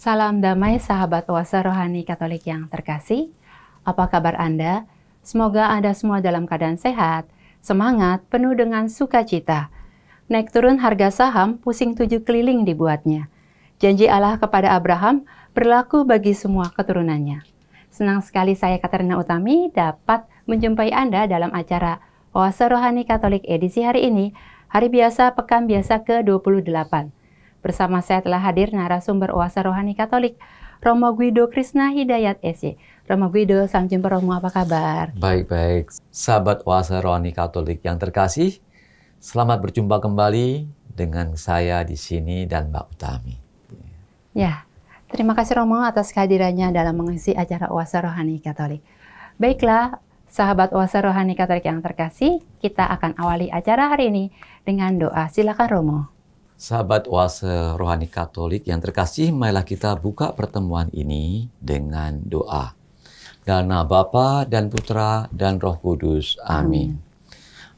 Salam damai sahabat oasa rohani Katolik yang terkasih. Apa kabar Anda? Semoga Anda semua dalam keadaan sehat, semangat, penuh dengan sukacita. Naik turun harga saham, pusing tujuh keliling dibuatnya. Janji Allah kepada Abraham berlaku bagi semua keturunannya. Senang sekali saya Katarina Utami dapat menjumpai Anda dalam acara Oasa Rohani Katolik edisi hari ini, hari biasa pekan biasa ke-28 Bersama saya telah hadir narasumber Oasa Rohani Katolik, Romo Guido Krishna Hidayat SC. Romo Guido, salam jumpa Romo, apa kabar? Baik-baik. Sahabat Oasa Rohani Katolik yang terkasih, selamat berjumpa kembali dengan saya di sini dan Mbak Utami. Ya, terima kasih Romo atas kehadirannya dalam mengisi acara Oasa Rohani Katolik. Baiklah, Sahabat Wasa Rohani Katolik yang terkasih, kita akan awali acara hari ini dengan doa. Silakan Romo. Sahabat Oase Rohani Katolik yang terkasih, marilah kita buka pertemuan ini dengan doa. Karena Bapa dan Putra dan Roh Kudus. Amin.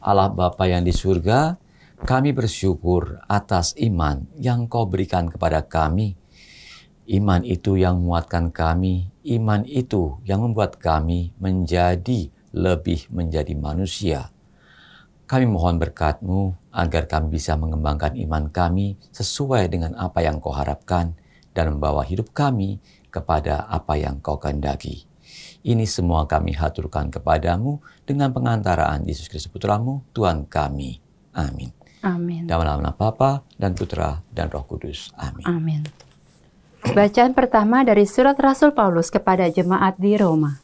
Allah Bapa yang di surga, kami bersyukur atas iman yang Kau berikan kepada kami. Iman itu yang menguatkan kami, iman itu yang membuat kami menjadi lebih menjadi manusia kami mohon berkat-Mu agar kami bisa mengembangkan iman kami sesuai dengan apa yang Kau harapkan dan membawa hidup kami kepada apa yang Kau kehendaki. Ini semua kami haturkan kepadamu dengan pengantaraan Yesus Kristus Putramu, Tuhan kami. Amin. Amin. Dalam nama Bapa dan Putra dan Roh Kudus. Amin. Amin. Bacaan pertama dari surat Rasul Paulus kepada jemaat di Roma.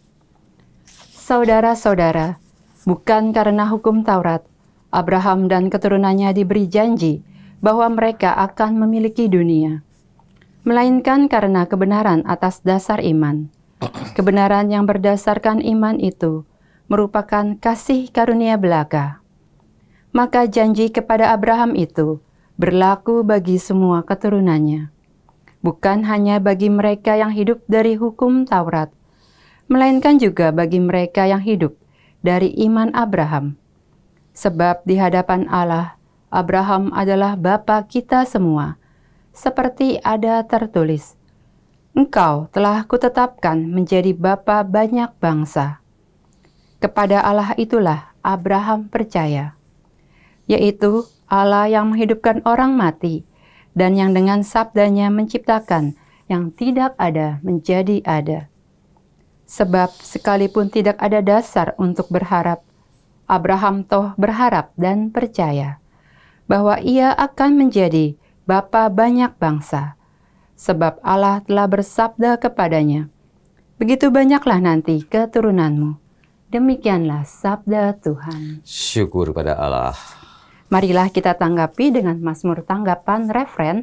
Saudara-saudara, bukan karena hukum Taurat, Abraham dan keturunannya diberi janji bahwa mereka akan memiliki dunia, melainkan karena kebenaran atas dasar iman. Kebenaran yang berdasarkan iman itu merupakan kasih karunia belaka. Maka janji kepada Abraham itu berlaku bagi semua keturunannya, bukan hanya bagi mereka yang hidup dari hukum Taurat, melainkan juga bagi mereka yang hidup dari iman Abraham Sebab di hadapan Allah, Abraham adalah bapa kita semua, seperti ada tertulis, Engkau telah kutetapkan menjadi bapa banyak bangsa. Kepada Allah itulah Abraham percaya, yaitu Allah yang menghidupkan orang mati dan yang dengan sabdanya menciptakan yang tidak ada menjadi ada. Sebab sekalipun tidak ada dasar untuk berharap, Abraham toh berharap dan percaya bahwa ia akan menjadi bapa banyak bangsa, sebab Allah telah bersabda kepadanya, Begitu banyaklah nanti keturunanmu. Demikianlah sabda Tuhan. Syukur pada Allah. Marilah kita tanggapi dengan Mazmur tanggapan referen,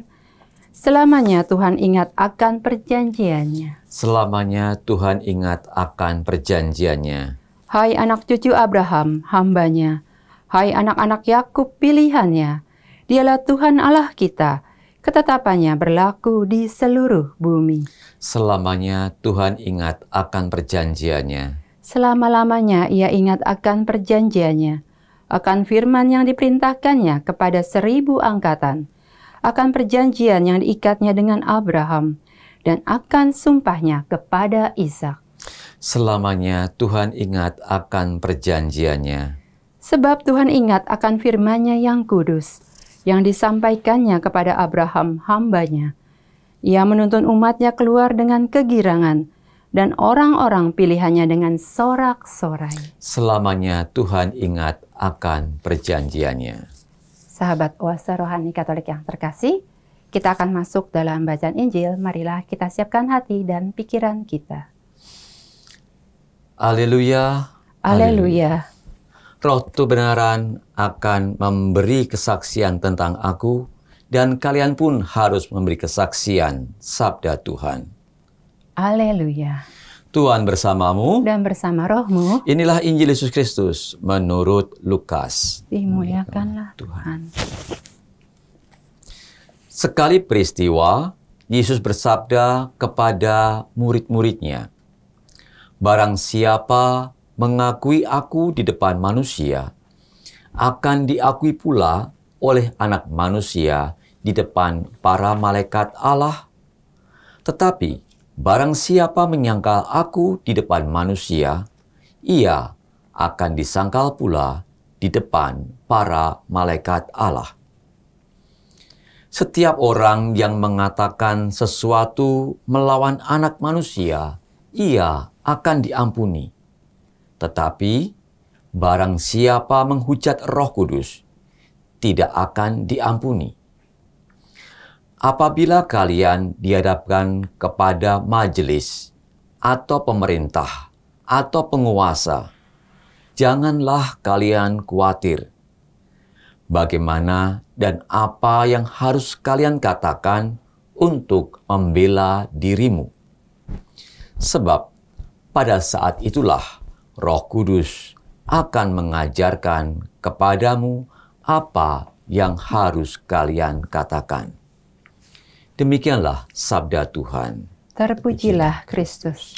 Selamanya Tuhan ingat akan perjanjiannya. Selamanya Tuhan ingat akan perjanjiannya Hai anak cucu Abraham, hambanya. Hai anak-anak Yakub pilihannya. Dialah Tuhan Allah kita. Ketetapannya berlaku di seluruh bumi. Selamanya Tuhan ingat akan perjanjiannya. Selama-lamanya ia ingat akan perjanjiannya. Akan firman yang diperintahkannya kepada seribu angkatan. Akan perjanjian yang diikatnya dengan Abraham. Dan akan sumpahnya kepada Ishak. Selamanya Tuhan ingat akan perjanjiannya. Sebab Tuhan ingat akan firman-Nya yang kudus, yang disampaikannya kepada Abraham hambanya. Ia menuntun umatnya keluar dengan kegirangan, dan orang-orang pilihannya dengan sorak-sorai. Selamanya Tuhan ingat akan perjanjiannya. Sahabat kuasa rohani katolik yang terkasih, kita akan masuk dalam bacaan Injil. Marilah kita siapkan hati dan pikiran kita. Haleluya. Haleluya. Roh kebenaran akan memberi kesaksian tentang aku dan kalian pun harus memberi kesaksian sabda Tuhan. Haleluya. Tuhan bersamamu dan bersama rohmu. Inilah Injil Yesus Kristus menurut Lukas. Dimuliakanlah Tuhan. Sekali peristiwa, Yesus bersabda kepada murid-muridnya, Barang siapa mengakui aku di depan manusia, akan diakui pula oleh anak manusia di depan para malaikat Allah. Tetapi barang siapa menyangkal aku di depan manusia, ia akan disangkal pula di depan para malaikat Allah. Setiap orang yang mengatakan sesuatu melawan anak manusia, ia akan diampuni. Tetapi barang siapa menghujat Roh Kudus tidak akan diampuni. Apabila kalian dihadapkan kepada majelis atau pemerintah atau penguasa, janganlah kalian khawatir bagaimana dan apa yang harus kalian katakan untuk membela dirimu. Sebab pada saat itulah Roh Kudus akan mengajarkan kepadamu apa yang harus kalian katakan. Demikianlah sabda Tuhan. Terpujilah Kristus.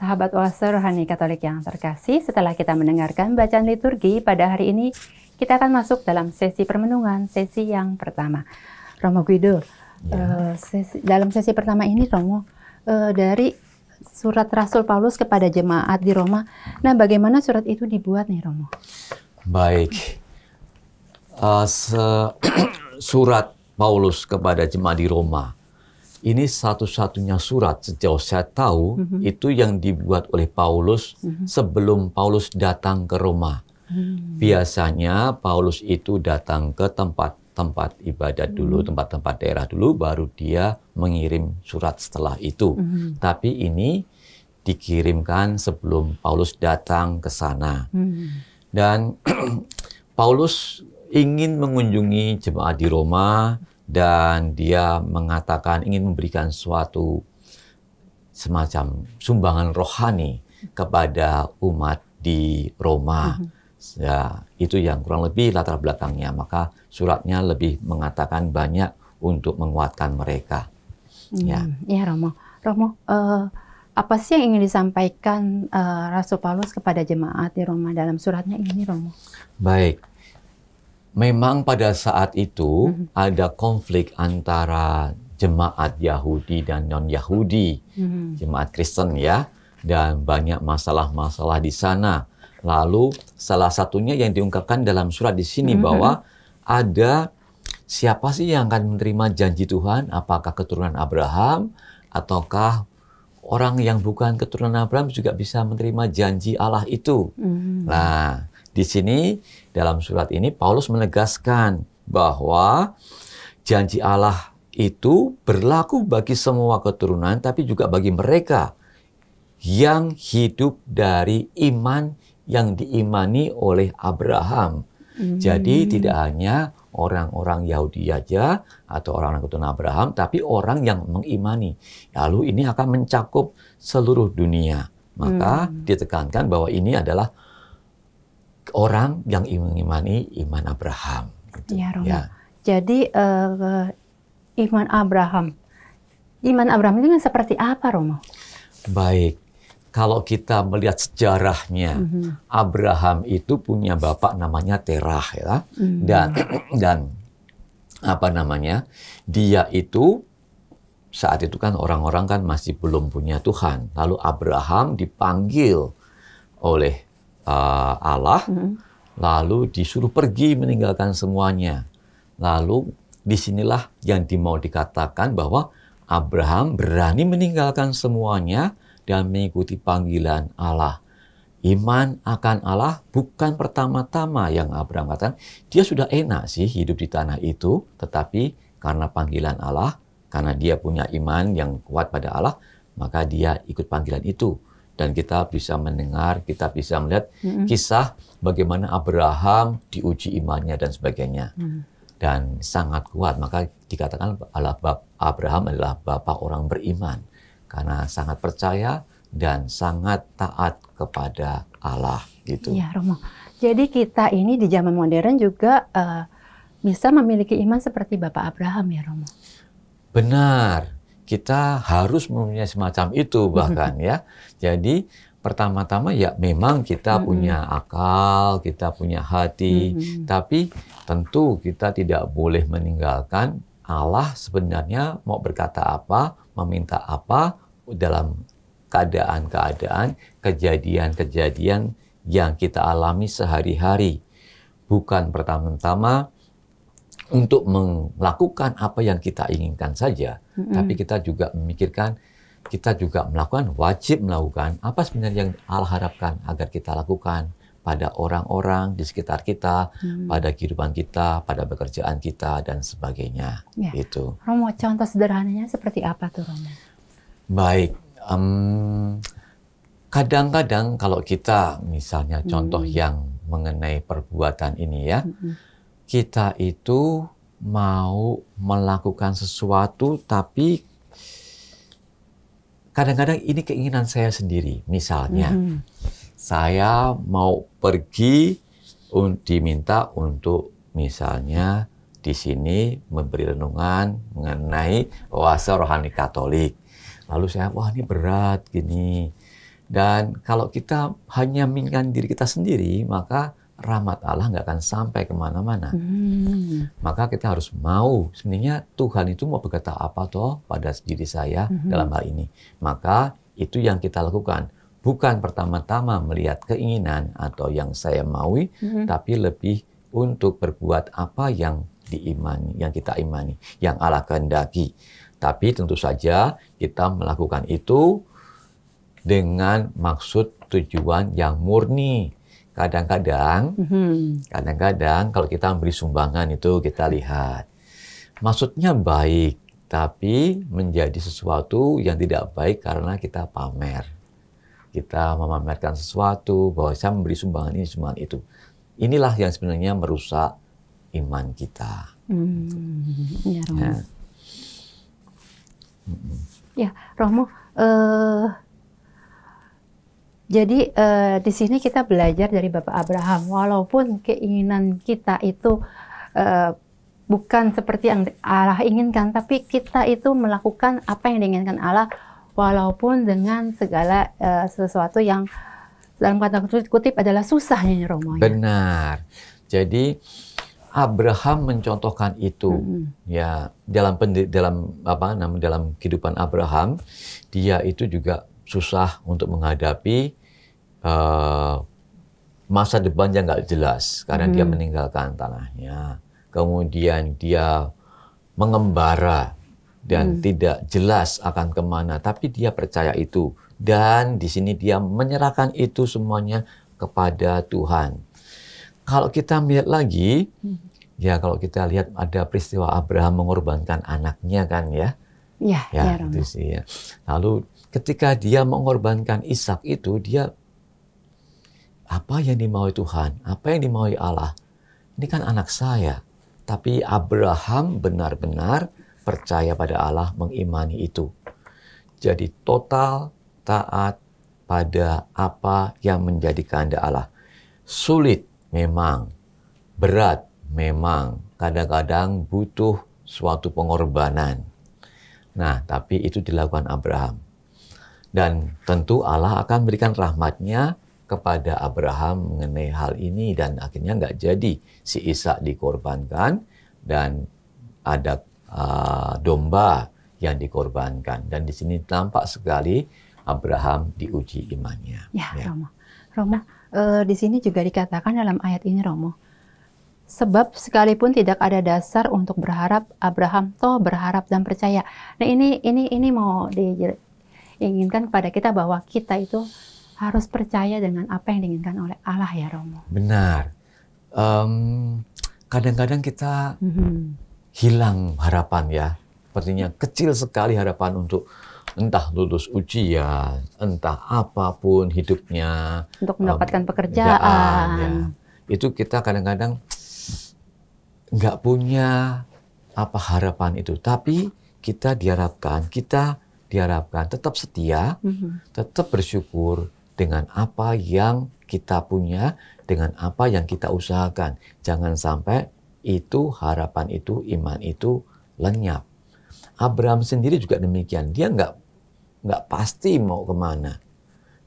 Sahabat Oase Rohani Katolik yang terkasih, setelah kita mendengarkan bacaan liturgi pada hari ini, kita akan masuk dalam sesi permenungan, sesi yang pertama. Romo Guido, ya. uh, sesi, dalam sesi pertama ini Romo, uh, dari surat Rasul Paulus kepada jemaat di Roma. Nah, bagaimana surat itu dibuat nih Romo? Baik. Uh, surat Paulus kepada jemaat di Roma. Ini satu-satunya surat sejauh saya tahu mm -hmm. itu yang dibuat oleh Paulus mm -hmm. sebelum Paulus datang ke Roma. -hmm. Biasanya Paulus itu datang ke tempat tempat ibadat dulu, hmm. tempat-tempat hmm. daerah dulu, baru dia mengirim surat setelah itu. Hmm. Tapi ini dikirimkan sebelum Paulus datang ke sana. Hmm. Dan Paulus ingin mengunjungi jemaat di Roma dan dia mengatakan ingin memberikan suatu semacam sumbangan rohani kepada umat di Roma. Hmm. Ya, itu yang kurang lebih latar belakangnya. Maka suratnya lebih mengatakan banyak untuk menguatkan mereka. Hmm, ya. ya, Romo. Romo, uh, apa sih yang ingin disampaikan uh, Rasul Paulus kepada jemaat di Roma dalam suratnya ini, Romo? Baik. Memang pada saat itu mm-hmm. ada konflik antara jemaat Yahudi dan non-Yahudi, mm-hmm. jemaat Kristen ya, dan banyak masalah-masalah di sana Lalu salah satunya yang diungkapkan dalam surat di sini mm -hmm. bahwa ada siapa sih yang akan menerima janji Tuhan? Apakah keturunan Abraham ataukah orang yang bukan keturunan Abraham juga bisa menerima janji Allah itu? Mm -hmm. Nah, di sini dalam surat ini Paulus menegaskan bahwa janji Allah itu berlaku bagi semua keturunan tapi juga bagi mereka yang hidup dari iman yang diimani oleh Abraham. Hmm. Jadi tidak hanya orang-orang Yahudi saja atau orang-orang keturunan Abraham, tapi orang yang mengimani. Lalu ini akan mencakup seluruh dunia. Maka hmm. ditekankan bahwa ini adalah orang yang mengimani iman Abraham. Gitu. Ya, Romo. Ya. Jadi uh, iman Abraham, iman Abraham itu seperti apa, Romo? Baik, kalau kita melihat sejarahnya, mm -hmm. Abraham itu punya bapak namanya Terah ya, mm -hmm. dan dan apa namanya dia itu saat itu kan orang-orang kan masih belum punya Tuhan. Lalu Abraham dipanggil oleh uh, Allah, mm -hmm. lalu disuruh pergi meninggalkan semuanya. Lalu disinilah yang dimau dikatakan bahwa Abraham berani meninggalkan semuanya dan mengikuti panggilan Allah. Iman akan Allah bukan pertama-tama yang Abraham katakan, dia sudah enak sih hidup di tanah itu, tetapi karena panggilan Allah, karena dia punya iman yang kuat pada Allah, maka dia ikut panggilan itu. Dan kita bisa mendengar, kita bisa melihat mm -hmm. kisah bagaimana Abraham diuji imannya dan sebagainya. Mm. Dan sangat kuat, maka dikatakan Allah Abraham adalah bapak orang beriman karena sangat percaya dan sangat taat kepada Allah gitu. Iya, Romo. Jadi kita ini di zaman modern juga uh, bisa memiliki iman seperti Bapak Abraham ya, Romo. Benar. Kita harus mempunyai semacam itu bahkan ya. Jadi pertama-tama ya memang kita mm -hmm. punya akal, kita punya hati, mm -hmm. tapi tentu kita tidak boleh meninggalkan Allah sebenarnya mau berkata apa, meminta apa dalam keadaan-keadaan, kejadian-kejadian yang kita alami sehari-hari. Bukan pertama-tama untuk melakukan apa yang kita inginkan saja, mm-hmm. tapi kita juga memikirkan kita juga melakukan wajib melakukan apa sebenarnya yang Allah harapkan agar kita lakukan pada orang-orang di sekitar kita, hmm. pada kehidupan kita, pada pekerjaan kita dan sebagainya. Ya. Itu. Romo, contoh sederhananya seperti apa tuh Romo? Baik. kadang kadang-kadang kalau kita misalnya hmm. contoh yang mengenai perbuatan ini ya, hmm. kita itu mau melakukan sesuatu tapi kadang-kadang ini keinginan saya sendiri misalnya. Hmm saya mau pergi diminta untuk misalnya di sini memberi renungan mengenai wawasan rohani Katolik. Lalu saya, wah ini berat gini. Dan kalau kita hanya mengingat diri kita sendiri, maka rahmat Allah nggak akan sampai kemana-mana. Hmm. Maka kita harus mau, sebenarnya Tuhan itu mau berkata apa toh pada diri saya hmm. dalam hal ini. Maka itu yang kita lakukan bukan pertama-tama melihat keinginan atau yang saya maui, mm-hmm. tapi lebih untuk berbuat apa yang diimani, yang kita imani, yang Allah kehendaki. Tapi tentu saja kita melakukan itu dengan maksud tujuan yang murni. Kadang-kadang, mm-hmm. kadang-kadang kalau kita memberi sumbangan itu kita lihat maksudnya baik, tapi menjadi sesuatu yang tidak baik karena kita pamer kita memamerkan sesuatu bahwa saya memberi sumbangan ini sumbangan itu inilah yang sebenarnya merusak iman kita hmm, ya, Romo. ya. ya Romo uh, jadi uh, di sini kita belajar dari Bapak Abraham walaupun keinginan kita itu uh, bukan seperti yang Allah inginkan, tapi kita itu melakukan apa yang diinginkan Allah walaupun dengan segala uh, sesuatu yang dalam kata kutip adalah susah ya Romo. Benar. Jadi Abraham mencontohkan itu -hmm. ya dalam dalam apa namanya dalam kehidupan Abraham dia itu juga susah untuk menghadapi uh, masa depan yang nggak jelas karena -hmm. dia meninggalkan tanahnya kemudian dia mengembara dan hmm. tidak jelas akan kemana, tapi dia percaya itu. Dan di sini dia menyerahkan itu semuanya kepada Tuhan. Kalau kita melihat lagi, hmm. ya kalau kita lihat ada peristiwa Abraham mengorbankan anaknya kan ya. Ya, ya, ya itu sih ya. Lalu ketika dia mengorbankan Ishak itu, dia apa yang dimaui Tuhan, apa yang dimaui Allah. Ini kan anak saya. Tapi Abraham benar-benar percaya pada Allah, mengimani itu. Jadi total taat pada apa yang menjadi kehendak Allah. Sulit memang, berat memang, kadang-kadang butuh suatu pengorbanan. Nah, tapi itu dilakukan Abraham. Dan tentu Allah akan berikan rahmatnya kepada Abraham mengenai hal ini dan akhirnya nggak jadi si Ishak dikorbankan dan ada Ah, domba yang dikorbankan. Dan di sini tampak sekali Abraham diuji imannya. Ya, ya. Romo. Romo, e, di sini juga dikatakan dalam ayat ini Romo, sebab sekalipun tidak ada dasar untuk berharap, Abraham toh berharap dan percaya. Nah ini ini ini mau diinginkan kepada kita bahwa kita itu harus percaya dengan apa yang diinginkan oleh Allah ya Romo. Benar. kadang kadang-kadang kita mm -hmm hilang harapan ya. Sepertinya kecil sekali harapan untuk entah lulus ujian, entah apapun hidupnya. Untuk mendapatkan um, pekerjaan. ya. Itu kita kadang-kadang nggak punya apa harapan itu. Tapi kita diharapkan, kita diharapkan tetap setia, mm-hmm. tetap bersyukur dengan apa yang kita punya, dengan apa yang kita usahakan. Jangan sampai itu harapan itu iman itu lenyap. Abraham sendiri juga demikian. Dia nggak nggak pasti mau kemana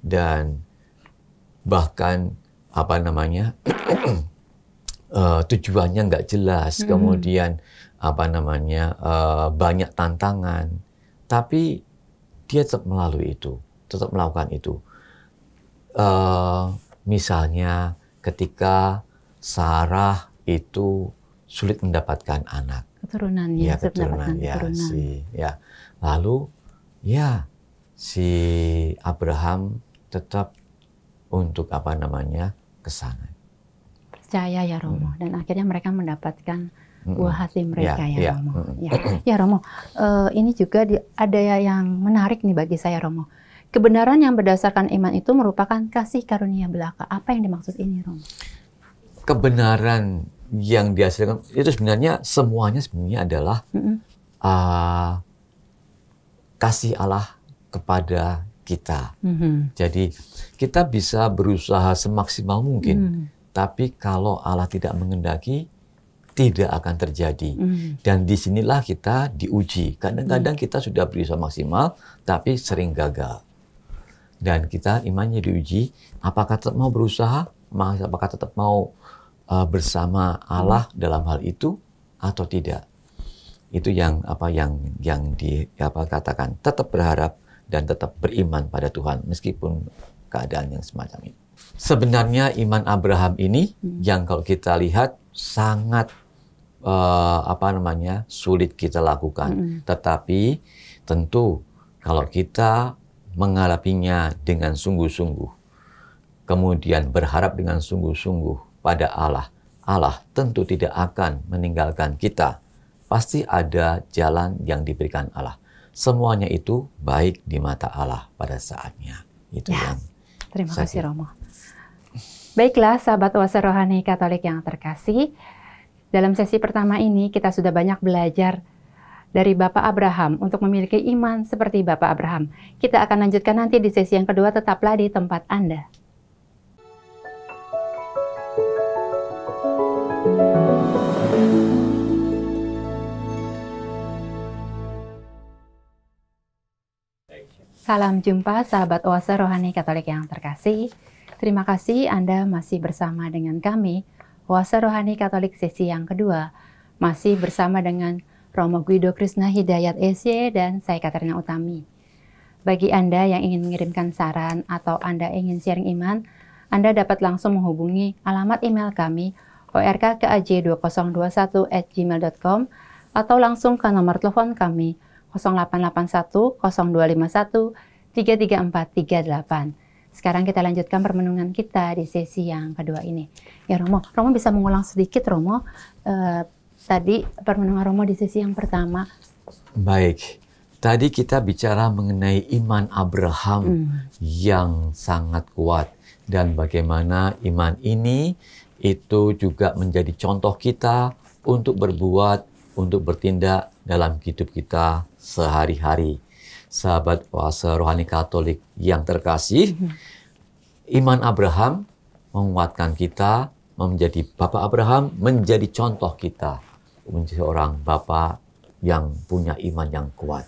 dan bahkan apa namanya uh, tujuannya nggak jelas. Hmm. Kemudian apa namanya uh, banyak tantangan. Tapi dia tetap melalui itu, tetap melakukan itu. Uh, misalnya ketika Sarah itu sulit mendapatkan anak. Keturunan iya, ya, keturunan ya keturunan. si ya. Lalu ya si Abraham tetap untuk apa namanya ke Percaya ya Romo hmm. dan akhirnya mereka mendapatkan hmm. buah hati ya, mereka ya, ya, ya Romo. Hmm. Ya, ya Romo. Uh, ini juga di, ada yang menarik nih bagi saya Romo. Kebenaran yang berdasarkan iman itu merupakan kasih karunia belaka. Apa yang dimaksud ini Romo? Kebenaran yang dihasilkan itu sebenarnya semuanya sebenarnya adalah mm-hmm. uh, kasih Allah kepada kita. Mm-hmm. Jadi kita bisa berusaha semaksimal mungkin, mm-hmm. tapi kalau Allah tidak mengendaki tidak akan terjadi. Mm-hmm. Dan disinilah kita diuji. Kadang-kadang mm-hmm. kita sudah berusaha maksimal, tapi sering gagal. Dan kita imannya diuji, apakah tetap mau berusaha, apakah tetap mau uh, bersama Allah hmm. dalam hal itu atau tidak. Itu yang apa yang yang di apa katakan tetap berharap dan tetap beriman pada Tuhan meskipun keadaan yang semacam ini. Sebenarnya iman Abraham ini hmm. yang kalau kita lihat sangat uh, apa namanya sulit kita lakukan. Hmm. Tetapi tentu kalau kita mengalapinya dengan sungguh-sungguh, kemudian berharap dengan sungguh-sungguh, pada Allah. Allah tentu tidak akan meninggalkan kita. Pasti ada jalan yang diberikan Allah. Semuanya itu baik di mata Allah pada saatnya. Itu ya. yang Terima saya. kasih Romo. Baiklah sahabat wasa rohani Katolik yang terkasih, dalam sesi pertama ini kita sudah banyak belajar dari Bapak Abraham untuk memiliki iman seperti Bapak Abraham. Kita akan lanjutkan nanti di sesi yang kedua tetaplah di tempat Anda. Salam jumpa sahabat oase rohani Katolik yang terkasih. Terima kasih Anda masih bersama dengan kami, oase rohani Katolik sesi yang kedua, masih bersama dengan Romo Guido Krishna Hidayat SC dan saya Katarina Utami. Bagi Anda yang ingin mengirimkan saran atau Anda ingin sharing iman, Anda dapat langsung menghubungi alamat email kami orkkaj2021@gmail.com atau langsung ke nomor telepon kami 0881 0251 334338. Sekarang kita lanjutkan permenungan kita di sesi yang kedua ini. Ya Romo, Romo bisa mengulang sedikit Romo eh, tadi permenungan Romo di sesi yang pertama. Baik. Tadi kita bicara mengenai iman Abraham hmm. yang sangat kuat dan bagaimana iman ini itu juga menjadi contoh kita untuk berbuat, untuk bertindak dalam hidup kita sehari-hari. Sahabat puasa rohani Katolik yang terkasih, mhm. iman Abraham menguatkan kita menjadi Bapak Abraham, menjadi contoh kita menjadi seorang Bapak yang punya iman yang kuat.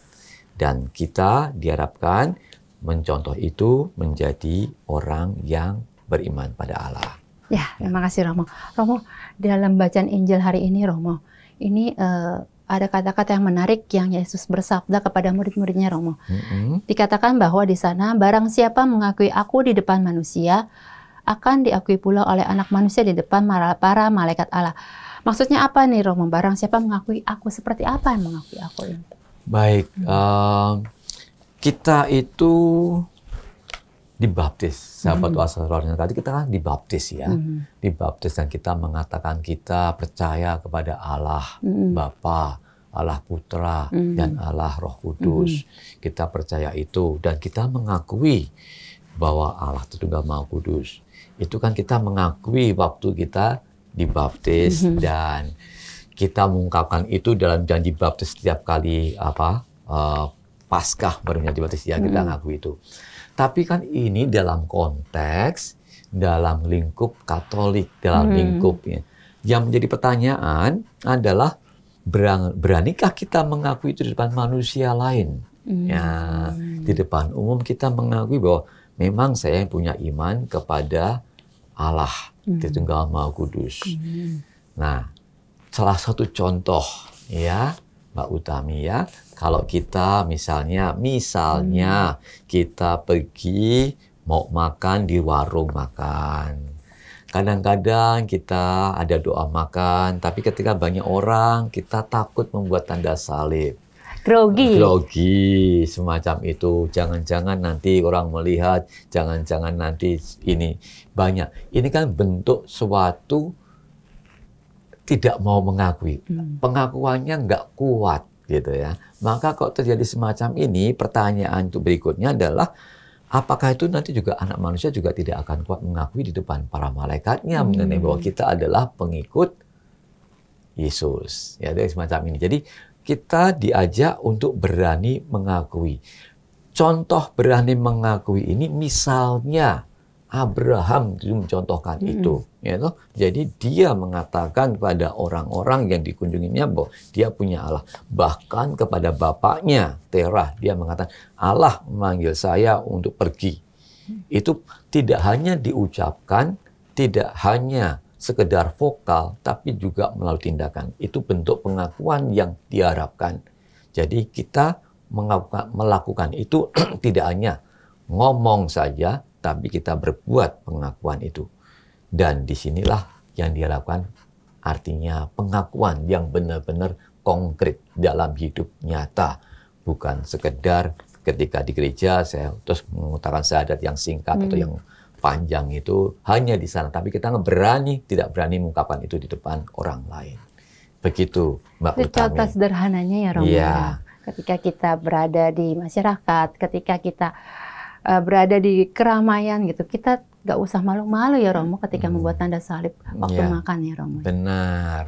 Dan kita diharapkan mencontoh itu menjadi orang yang beriman pada Allah. Ya, terima kasih Romo. Romo, dalam bacaan Injil hari ini Romo, ini uh, ada kata-kata yang menarik yang Yesus bersabda kepada murid-muridnya Romo. Mm-hmm. Dikatakan bahwa di sana barang siapa mengakui aku di depan manusia akan diakui pula oleh anak manusia di depan para malaikat Allah. Maksudnya apa nih Romo? Barang siapa mengakui aku seperti apa yang mengakui aku ini? Baik, hmm. uh, kita itu dibaptis. Sahabat mm-hmm. rohnya tadi kita kan dibaptis ya. Mm-hmm. Dibaptis dan kita mengatakan kita percaya kepada Allah mm-hmm. Bapa, Allah Putra mm-hmm. dan Allah Roh Kudus. Mm-hmm. Kita percaya itu dan kita mengakui bahwa Allah Tritunggal Maha Kudus. Itu kan kita mengakui waktu kita dibaptis mm-hmm. dan kita mengungkapkan itu dalam janji baptis setiap kali apa uh, Paskah barunya dibaptis ya kita mm-hmm. ngakui itu. Tapi kan ini dalam konteks, dalam lingkup Katolik, dalam hmm. lingkupnya. Yang menjadi pertanyaan adalah beranikah kita mengakui itu di depan manusia lain? Hmm. Ya, di depan umum kita mengakui bahwa memang saya punya iman kepada Allah, hmm. Tunggal Maha Kudus. Hmm. Nah, salah satu contoh ya, Mbak Utami ya, kalau kita misalnya, misalnya hmm. kita pergi mau makan di warung makan. Kadang-kadang kita ada doa makan, tapi ketika banyak orang, kita takut membuat tanda salib. Grogi. Grogi, semacam itu. Jangan-jangan nanti orang melihat, jangan-jangan nanti ini banyak. Ini kan bentuk suatu tidak mau mengakui. Hmm. Pengakuannya nggak kuat gitu ya. Maka kalau terjadi semacam ini, pertanyaan untuk berikutnya adalah apakah itu nanti juga anak manusia juga tidak akan kuat mengakui di depan para malaikatnya hmm. mengenai bahwa kita adalah pengikut Yesus. Ya, dari semacam ini. Jadi kita diajak untuk berani mengakui. Contoh berani mengakui ini misalnya Abraham mencontohkan hmm. itu, ya toh. Jadi dia mengatakan kepada orang-orang yang dikunjunginya bahwa dia punya Allah. Bahkan kepada bapaknya Terah dia mengatakan Allah memanggil saya untuk pergi. Mm. Itu tidak hanya diucapkan, tidak hanya sekedar vokal, tapi juga melalui tindakan. Itu bentuk pengakuan yang diharapkan. Jadi kita melakukan itu tidak hanya ngomong saja, tapi kita berbuat pengakuan itu. Dan disinilah yang dia lakukan artinya pengakuan yang benar-benar konkret dalam hidup nyata. Bukan sekedar ketika di gereja saya terus mengutarakan syahadat yang singkat hmm. atau yang panjang itu hanya di sana. Tapi kita berani, tidak berani mengungkapkan itu di depan orang lain. Begitu Mbak Utami. contoh sederhananya ya Romo. Iya. Ya. Ketika kita berada di masyarakat, ketika kita uh, berada di keramaian gitu, kita nggak usah malu-malu ya Romo ketika hmm. membuat tanda salib waktu ya. makan ya Romo. Benar.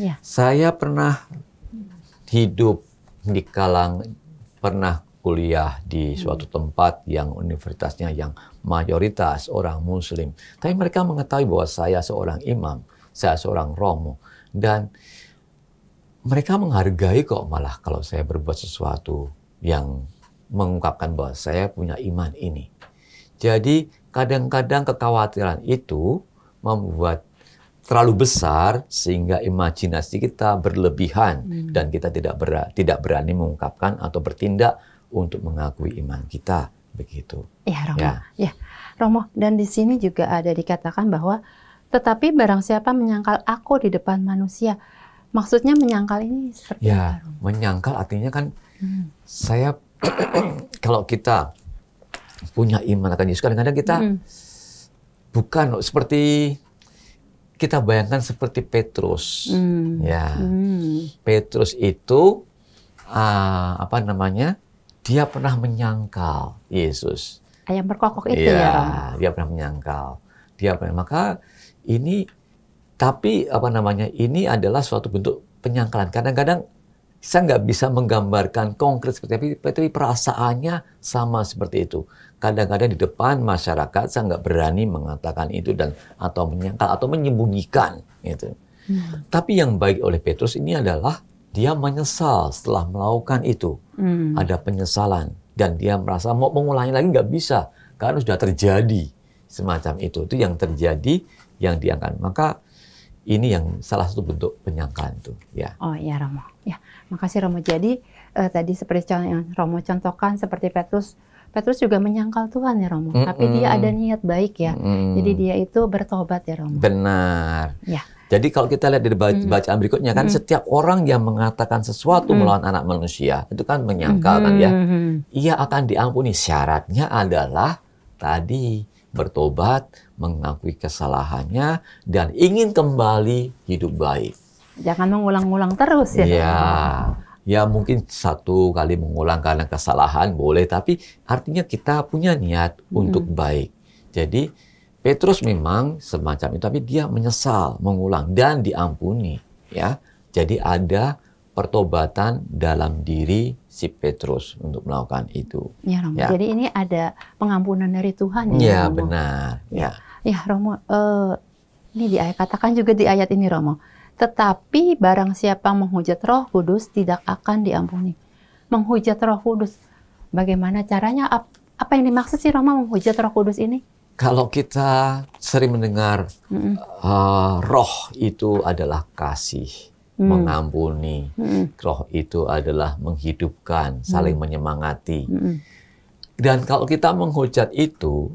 Ya. Saya pernah hidup di kalang pernah kuliah di hmm. suatu tempat yang universitasnya yang mayoritas orang muslim. Tapi mereka mengetahui bahwa saya seorang imam, saya seorang romo dan mereka menghargai kok malah kalau saya berbuat sesuatu yang mengungkapkan bahwa saya punya iman ini. Jadi kadang-kadang kekhawatiran itu membuat terlalu besar sehingga imajinasi kita berlebihan hmm. dan kita tidak ber, tidak berani mengungkapkan atau bertindak untuk mengakui iman kita begitu. Ya Romo. Ya. ya. Romo dan di sini juga ada dikatakan bahwa tetapi barang siapa menyangkal aku di depan manusia maksudnya menyangkal ini seperti ya, apa? menyangkal artinya kan hmm. saya kalau kita punya iman akan Yesus, kadang-kadang kita hmm. bukan seperti kita bayangkan seperti Petrus, hmm. ya. Hmm. Petrus itu uh, apa namanya? Dia pernah menyangkal Yesus. Ayam berkokok itu iya, ya. ya Dia pernah menyangkal. Dia pernah. Maka ini tapi apa namanya? Ini adalah suatu bentuk penyangkalan. Kadang-kadang saya nggak bisa menggambarkan konkret seperti itu, tapi perasaannya sama seperti itu. Kadang-kadang di depan masyarakat saya nggak berani mengatakan itu dan atau menyangkal atau menyembunyikan itu. Hmm. Tapi yang baik oleh Petrus ini adalah dia menyesal setelah melakukan itu. Hmm. Ada penyesalan dan dia merasa mau mengulangi lagi nggak bisa karena sudah terjadi semacam itu. Itu yang terjadi yang diangkat. Maka ini yang salah satu bentuk penyangkalan itu, ya. Oh iya Romo, ya makasih Romo. Jadi uh, tadi seperti yang Romo contohkan seperti Petrus Petrus juga menyangkal Tuhan ya Romo, mm -mm. tapi dia ada niat baik ya. Mm. Jadi dia itu bertobat ya Romo. Benar. Ya. Jadi kalau kita lihat dari mm. bacaan berikutnya kan mm. setiap orang yang mengatakan sesuatu mm. melawan anak manusia itu kan menyangkal mm. kan ya. Mm-hmm. Ia akan diampuni. Syaratnya adalah tadi bertobat, mengakui kesalahannya, dan ingin kembali hidup baik. Jangan mengulang-ulang terus ya. Ya, Ya mungkin satu kali mengulang karena kesalahan boleh, tapi artinya kita punya niat hmm. untuk baik. Jadi Petrus memang semacam itu, tapi dia menyesal, mengulang dan diampuni. Ya, jadi ada pertobatan dalam diri si Petrus untuk melakukan itu. Ya Romo. Ya. Jadi ini ada pengampunan dari Tuhan ya. Ya benar. Ya. Ya, ya Romo, uh, ini di ayat katakan juga di ayat ini Romo. Tetapi barang siapa menghujat Roh Kudus tidak akan diampuni. Menghujat Roh Kudus. Bagaimana caranya? Apa yang dimaksud sih Romo menghujat Roh Kudus ini? Kalau kita sering mendengar mm -mm. Uh, roh itu adalah kasih hmm. mengampuni. Hmm. Roh itu adalah menghidupkan, hmm. saling menyemangati. Hmm. Dan kalau kita menghujat itu,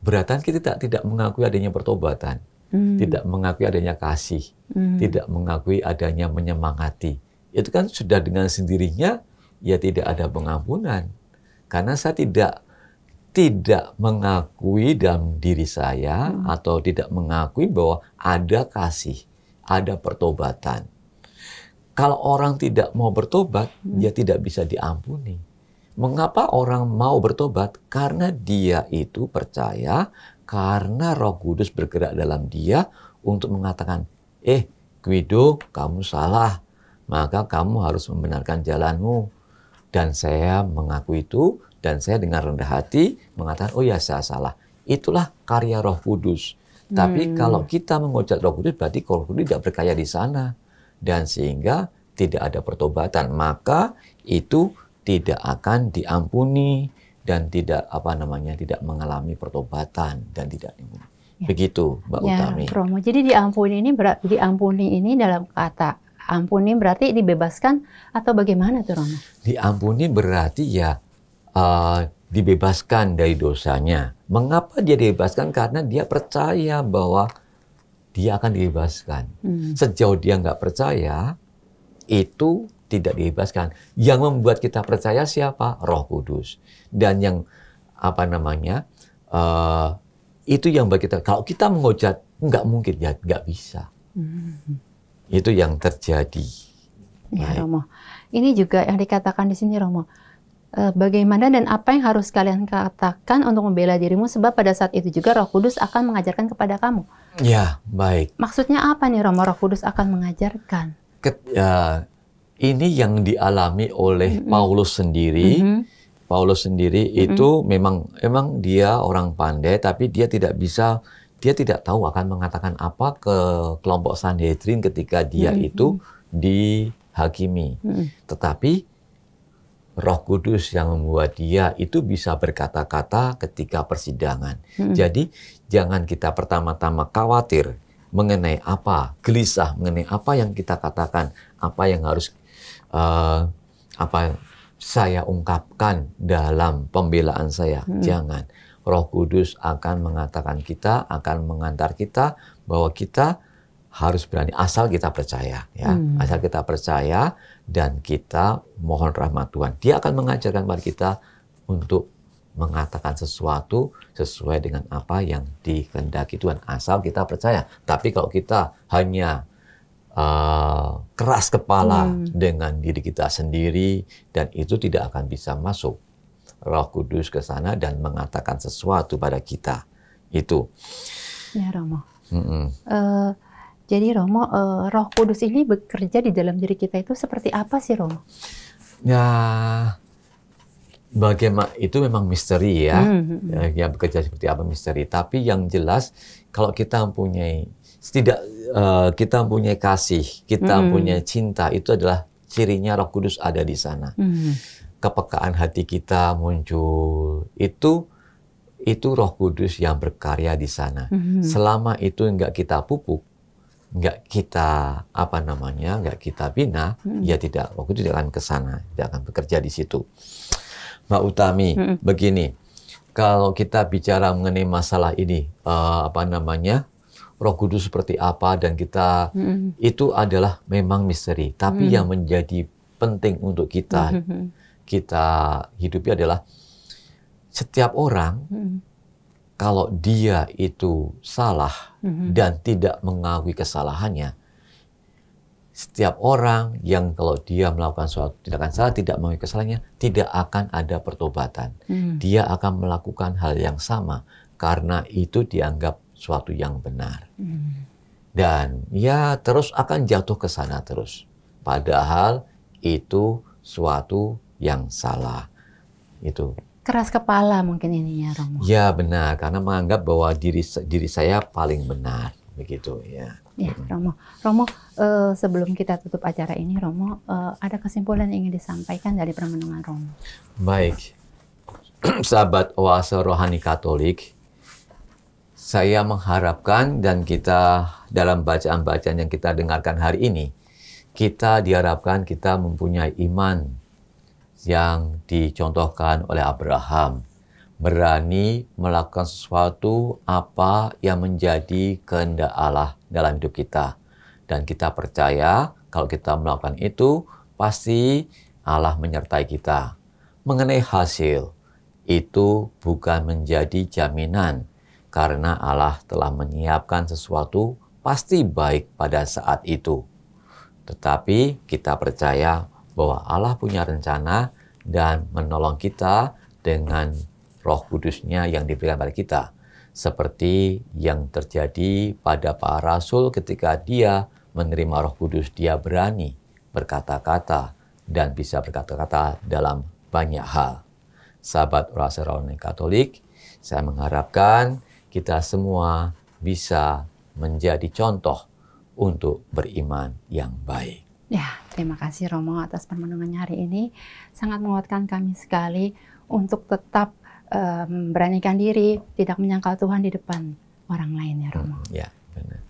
beratan kita tidak tidak mengakui adanya pertobatan, hmm. tidak mengakui adanya kasih, hmm. tidak mengakui adanya menyemangati. Itu kan sudah dengan sendirinya ya tidak ada pengampunan. Karena saya tidak tidak mengakui dalam diri saya hmm. atau tidak mengakui bahwa ada kasih ada pertobatan. Kalau orang tidak mau bertobat, hmm. dia tidak bisa diampuni. Mengapa orang mau bertobat? Karena dia itu percaya karena Roh Kudus bergerak dalam dia untuk mengatakan, "Eh, Guido, kamu salah. Maka kamu harus membenarkan jalanmu." Dan saya mengaku itu dan saya dengan rendah hati mengatakan, "Oh ya, saya salah." Itulah karya Roh Kudus. Tapi hmm. kalau kita mengucap roh kudus, berarti roh kudus tidak berkaya di sana. Dan sehingga tidak ada pertobatan. Maka itu tidak akan diampuni dan tidak apa namanya tidak mengalami pertobatan dan tidak Ya. Begitu, Mbak ya, Utami. Romo. Jadi diampuni ini berarti diampuni ini dalam kata ampuni berarti dibebaskan atau bagaimana tuh Romo? Diampuni berarti ya uh, dibebaskan dari dosanya. Mengapa dia dibebaskan? Karena dia percaya bahwa dia akan dibebaskan. Hmm. Sejauh dia nggak percaya, itu tidak dibebaskan. Yang membuat kita percaya siapa? Roh Kudus. Dan yang apa namanya? Uh, itu yang bagi kita. Kalau kita menghujat, nggak mungkin ya, nggak bisa. Hmm. Itu yang terjadi. Ya, Romo. Ini juga yang dikatakan di sini, Romo. Eh, bagaimana dan apa yang harus kalian katakan untuk membela dirimu sebab pada saat itu juga Roh Kudus akan mengajarkan kepada kamu. Ya, baik. Maksudnya apa nih Romo Roh Kudus akan mengajarkan? Ket, ya, ini yang dialami oleh mm -hmm. Paulus sendiri. Mm -hmm. Paulus sendiri mm -hmm. itu memang memang dia orang pandai tapi dia tidak bisa dia tidak tahu akan mengatakan apa ke kelompok Sanhedrin ketika dia mm -hmm. itu dihakimi. Mm -hmm. Tetapi Roh Kudus yang membuat dia itu bisa berkata-kata ketika persidangan. Hmm. Jadi jangan kita pertama-tama khawatir mengenai apa, gelisah mengenai apa yang kita katakan, apa yang harus uh, apa saya ungkapkan dalam pembelaan saya. Hmm. Jangan. Roh Kudus akan mengatakan kita, akan mengantar kita bahwa kita harus berani asal kita percaya ya. Hmm. Asal kita percaya dan kita mohon rahmat Tuhan. Dia akan mengajarkan kepada kita untuk mengatakan sesuatu sesuai dengan apa yang dikehendaki Tuhan asal kita percaya. Tapi kalau kita hanya uh, keras kepala hmm. dengan diri kita sendiri dan itu tidak akan bisa masuk Roh Kudus ke sana dan mengatakan sesuatu pada kita. Itu. Ya, Romo. Mm -mm. Uh, eh, jadi Romo, uh, Roh Kudus ini bekerja di dalam diri kita itu seperti apa sih Romo? Ya, bagaimana itu memang misteri ya, mm-hmm. ya bekerja seperti apa misteri. Tapi yang jelas kalau kita mempunyai, tidak uh, eh, kita mempunyai kasih, kita mm-hmm. mempunyai cinta itu adalah cirinya Roh Kudus ada di sana. Mm-hmm. Kepekaan hati kita muncul itu itu Roh Kudus yang berkarya di sana. Mm-hmm. Selama itu enggak kita pupuk nggak kita apa namanya nggak kita bina hmm. ya tidak waktu tidak akan ke sana tidak akan bekerja di situ Mbak Utami hmm. begini kalau kita bicara mengenai masalah ini uh, apa namanya Roh Kudus seperti apa dan kita hmm. itu adalah memang misteri tapi hmm. yang menjadi penting untuk kita hmm. kita hidupi adalah setiap orang hmm kalau dia itu salah mm-hmm. dan tidak mengakui kesalahannya, setiap orang yang kalau dia melakukan suatu tindakan salah tidak mengakui kesalahannya, tidak akan ada pertobatan. Mm-hmm. Dia akan melakukan hal yang sama karena itu dianggap suatu yang benar. Mm-hmm. Dan ya terus akan jatuh ke sana terus. Padahal itu suatu yang salah. Itu keras kepala mungkin ini ya Romo. Ya benar, karena menganggap bahwa diri diri saya paling benar begitu ya. Ya Romo, Romo uh, sebelum kita tutup acara ini Romo uh, ada kesimpulan yang ingin disampaikan dari permenungan Romo. Baik, sahabat oase rohani Katolik, saya mengharapkan dan kita dalam bacaan-bacaan yang kita dengarkan hari ini, kita diharapkan kita mempunyai iman yang dicontohkan oleh Abraham. Berani melakukan sesuatu apa yang menjadi kehendak Allah dalam hidup kita. Dan kita percaya kalau kita melakukan itu, pasti Allah menyertai kita. Mengenai hasil, itu bukan menjadi jaminan karena Allah telah menyiapkan sesuatu pasti baik pada saat itu. Tetapi kita percaya bahwa Allah punya rencana dan menolong kita dengan roh kudusnya yang diberikan pada kita. Seperti yang terjadi pada para rasul ketika dia menerima roh kudus, dia berani berkata-kata dan bisa berkata-kata dalam banyak hal. Sahabat Rasa rasul Katolik, saya mengharapkan kita semua bisa menjadi contoh untuk beriman yang baik. Ya, Terima kasih Romo atas permenungannya hari ini. Sangat menguatkan kami sekali untuk tetap eh, memberanikan beranikan diri, tidak menyangkal Tuhan di depan orang lain ya Romo. Hmm, ya, benar.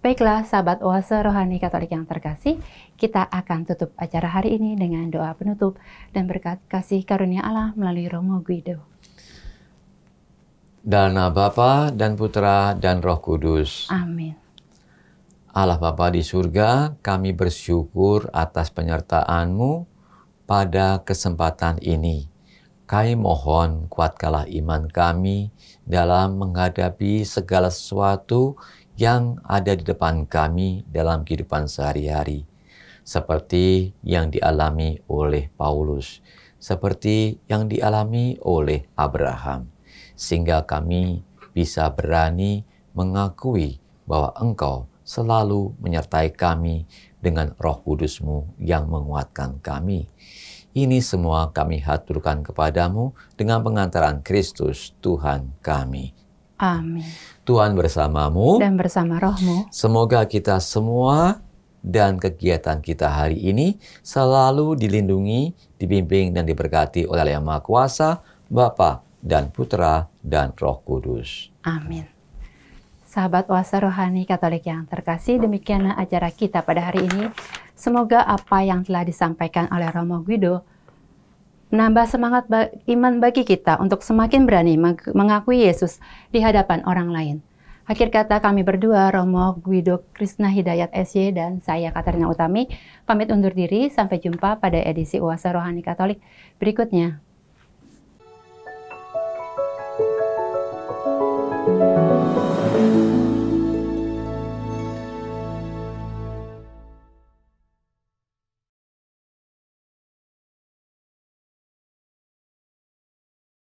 Baiklah sahabat oase rohani katolik yang terkasih, kita akan tutup acara hari ini dengan doa penutup dan berkat kasih karunia Allah melalui Romo Guido. Dalam Bapa dan Putra dan Roh Kudus. Amin. Allah Bapa di surga, kami bersyukur atas penyertaan-Mu pada kesempatan ini. Kami mohon kuatkanlah iman kami dalam menghadapi segala sesuatu yang ada di depan kami dalam kehidupan sehari-hari. Seperti yang dialami oleh Paulus, seperti yang dialami oleh Abraham. Sehingga kami bisa berani mengakui bahwa Engkau selalu menyertai kami dengan roh kudusmu yang menguatkan kami. Ini semua kami haturkan kepadamu dengan pengantaran Kristus Tuhan kami. Amin. Tuhan bersamamu. Dan bersama rohmu. Semoga kita semua dan kegiatan kita hari ini selalu dilindungi, dibimbing, dan diberkati oleh Yang Maha Kuasa, Bapa dan Putra dan Roh Kudus. Amin. Sahabat wasa Rohani Katolik yang terkasih, demikianlah acara kita pada hari ini. Semoga apa yang telah disampaikan oleh Romo Guido menambah semangat iman bagi kita untuk semakin berani mengakui Yesus di hadapan orang lain. Akhir kata kami berdua, Romo Guido Krishna Hidayat SY dan saya Katarina Utami, pamit undur diri. Sampai jumpa pada edisi Uasa Rohani Katolik berikutnya.